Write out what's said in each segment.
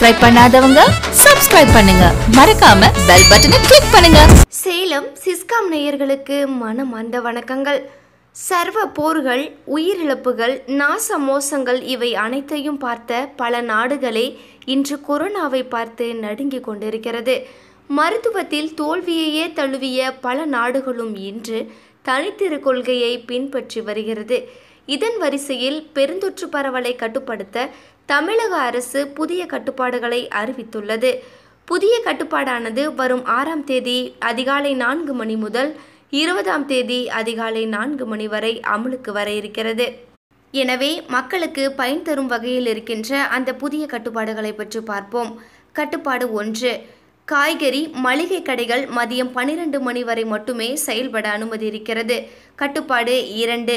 subscribe பண்ணாதவங்க subscribe பண்ணுங்க மறக்காம பெல் பட்டனை கிளிக் பண்ணுங்க சேலம் சிஸ்காம் நேயர்களுக்கு மனமார்ந்த வணக்கங்கள் சர்வ போர்கள் உயிரிழப்புகள் நாச மோசங்கள் இவை அனைத்தையும் பார்த்த பல நாடுகளே இன்று கொரோனாவை பார்த்து நடுங்கி கொண்டிருக்கிறது மருத்துவத்தில் தோல்வியையே தழுவிய பல நாடுகளும் இன்று தனித்திரு கொள்கையை பின்பற்றி வருகிறது இதன் வரிசையில் பெருந்தொற்று பரவலை கட்டுப்படுத்த தமிழக அரசு புதிய கட்டுப்பாடுகளை அறிவித்துள்ளது புதிய கட்டுப்பாடானது வரும் ஆறாம் தேதி அதிகாலை நான்கு மணி முதல் இருபதாம் தேதி அதிகாலை நான்கு மணி வரை அமலுக்கு வர இருக்கிறது எனவே மக்களுக்கு பயன் தரும் வகையில் இருக்கின்ற அந்த புதிய கட்டுப்பாடுகளை பற்றி பார்ப்போம் கட்டுப்பாடு ஒன்று காய்கறி மளிகை கடைகள் மதியம் பனிரெண்டு மணி வரை மட்டுமே செயல்பட அனுமதி இருக்கிறது கட்டுப்பாடு இரண்டு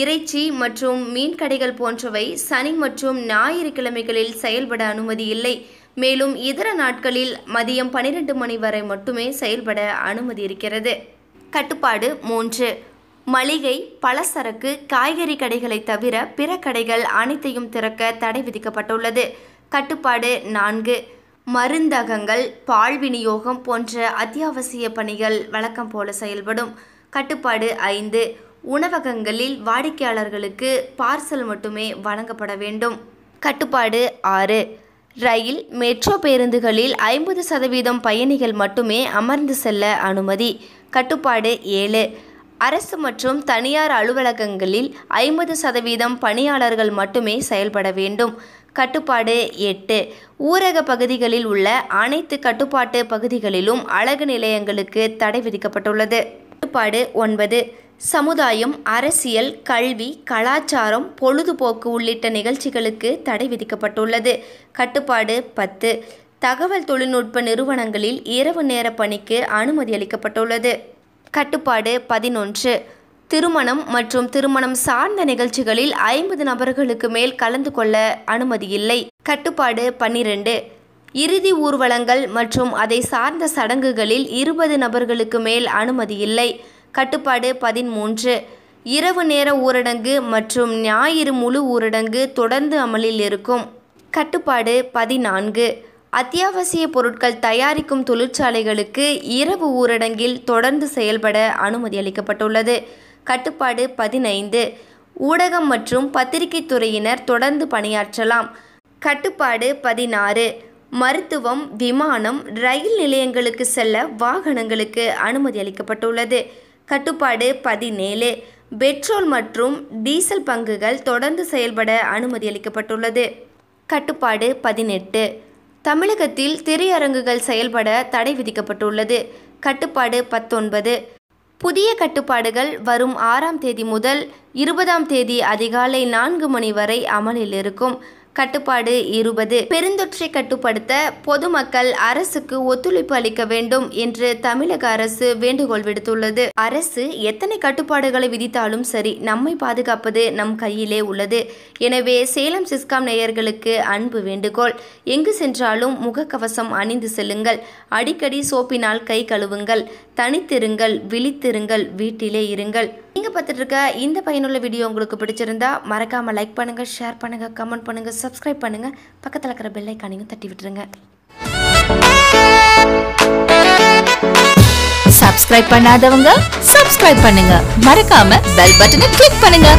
இறைச்சி மற்றும் மீன் கடைகள் போன்றவை சனி மற்றும் ஞாயிறு கிழமைகளில் செயல்பட அனுமதி இல்லை மேலும் இதர நாட்களில் மதியம் பனிரெண்டு மணி வரை மட்டுமே செயல்பட அனுமதி இருக்கிறது கட்டுப்பாடு மூன்று மளிகை பலசரக்கு காய்கறி கடைகளை தவிர பிற கடைகள் அனைத்தையும் திறக்க தடை விதிக்கப்பட்டுள்ளது கட்டுப்பாடு நான்கு மருந்தகங்கள் பால் விநியோகம் போன்ற அத்தியாவசிய பணிகள் வழக்கம் போல செயல்படும் கட்டுப்பாடு ஐந்து உணவகங்களில் வாடிக்கையாளர்களுக்கு பார்சல் மட்டுமே வழங்கப்பட வேண்டும் கட்டுப்பாடு ஆறு ரயில் மெட்ரோ பேருந்துகளில் ஐம்பது சதவீதம் பயணிகள் மட்டுமே அமர்ந்து செல்ல அனுமதி கட்டுப்பாடு ஏழு அரசு மற்றும் தனியார் அலுவலகங்களில் ஐம்பது சதவீதம் பணியாளர்கள் மட்டுமே செயல்பட வேண்டும் கட்டுப்பாடு எட்டு ஊரக பகுதிகளில் உள்ள அனைத்து கட்டுப்பாட்டு பகுதிகளிலும் அழகு நிலையங்களுக்கு தடை விதிக்கப்பட்டுள்ளது கட்டுப்பாடு ஒன்பது சமுதாயம் அரசியல் கல்வி கலாச்சாரம் பொழுதுபோக்கு உள்ளிட்ட நிகழ்ச்சிகளுக்கு தடை விதிக்கப்பட்டுள்ளது கட்டுப்பாடு பத்து தகவல் தொழில்நுட்ப நிறுவனங்களில் இரவு நேர பணிக்கு அனுமதி அளிக்கப்பட்டுள்ளது கட்டுப்பாடு பதினொன்று திருமணம் மற்றும் திருமணம் சார்ந்த நிகழ்ச்சிகளில் ஐம்பது நபர்களுக்கு மேல் கலந்து கொள்ள அனுமதி இல்லை கட்டுப்பாடு பன்னிரண்டு இறுதி ஊர்வலங்கள் மற்றும் அதை சார்ந்த சடங்குகளில் இருபது நபர்களுக்கு மேல் அனுமதி இல்லை கட்டுப்பாடு பதிமூன்று இரவு நேர ஊரடங்கு மற்றும் ஞாயிறு முழு ஊரடங்கு தொடர்ந்து அமலில் இருக்கும் கட்டுப்பாடு பதினான்கு அத்தியாவசிய பொருட்கள் தயாரிக்கும் தொழிற்சாலைகளுக்கு இரவு ஊரடங்கில் தொடர்ந்து செயல்பட அனுமதி அளிக்கப்பட்டுள்ளது கட்டுப்பாடு பதினைந்து ஊடகம் மற்றும் பத்திரிகை துறையினர் தொடர்ந்து பணியாற்றலாம் கட்டுப்பாடு பதினாறு மருத்துவம் விமானம் ரயில் நிலையங்களுக்கு செல்ல வாகனங்களுக்கு அனுமதி அளிக்கப்பட்டுள்ளது கட்டுப்பாடு பதினேழு பெட்ரோல் மற்றும் டீசல் பங்குகள் தொடர்ந்து செயல்பட அனுமதி அளிக்கப்பட்டுள்ளது கட்டுப்பாடு பதினெட்டு தமிழகத்தில் திரையரங்குகள் செயல்பட தடை விதிக்கப்பட்டுள்ளது கட்டுப்பாடு பத்தொன்பது புதிய கட்டுப்பாடுகள் வரும் ஆறாம் தேதி முதல் இருபதாம் தேதி அதிகாலை நான்கு மணி வரை அமலில் இருக்கும் கட்டுப்பாடு இருபது பெருந்தொற்றை கட்டுப்படுத்த பொதுமக்கள் அரசுக்கு ஒத்துழைப்பு அளிக்க வேண்டும் என்று தமிழக அரசு வேண்டுகோள் விடுத்துள்ளது அரசு எத்தனை கட்டுப்பாடுகளை விதித்தாலும் சரி நம்மை பாதுகாப்பது நம் கையிலே உள்ளது எனவே சேலம் சிஸ்காம் நேயர்களுக்கு அன்பு வேண்டுகோள் எங்கு சென்றாலும் முகக்கவசம் அணிந்து செல்லுங்கள் அடிக்கடி சோப்பினால் கை கழுவுங்கள் தனித்திருங்கள் விழித்திருங்கள் வீட்டிலே இருங்கள் நீங்கள் பார்த்துட்டு இருக்க இந்த பயனுள்ள வீடியோ உங்களுக்கு பிடிச்சிருந்தா மறக்காமல் லைக் பண்ணுங்கள் ஷேர் பண்ணுங்கள் கமெண்ட் பண்ணுங்கள் சப்ஸ்கிரைப் பண்ணுங்கள் பக்கத்தில் இருக்கிற பெல்லைக்கானையும் தட்டி விட்டுருங்க சப்ஸ்கிரைப் பண்ணாதவங்க சப்ஸ்கிரைப் பண்ணுங்க மறக்காம பெல் பட்டனை கிளிக் பண்ணுங்க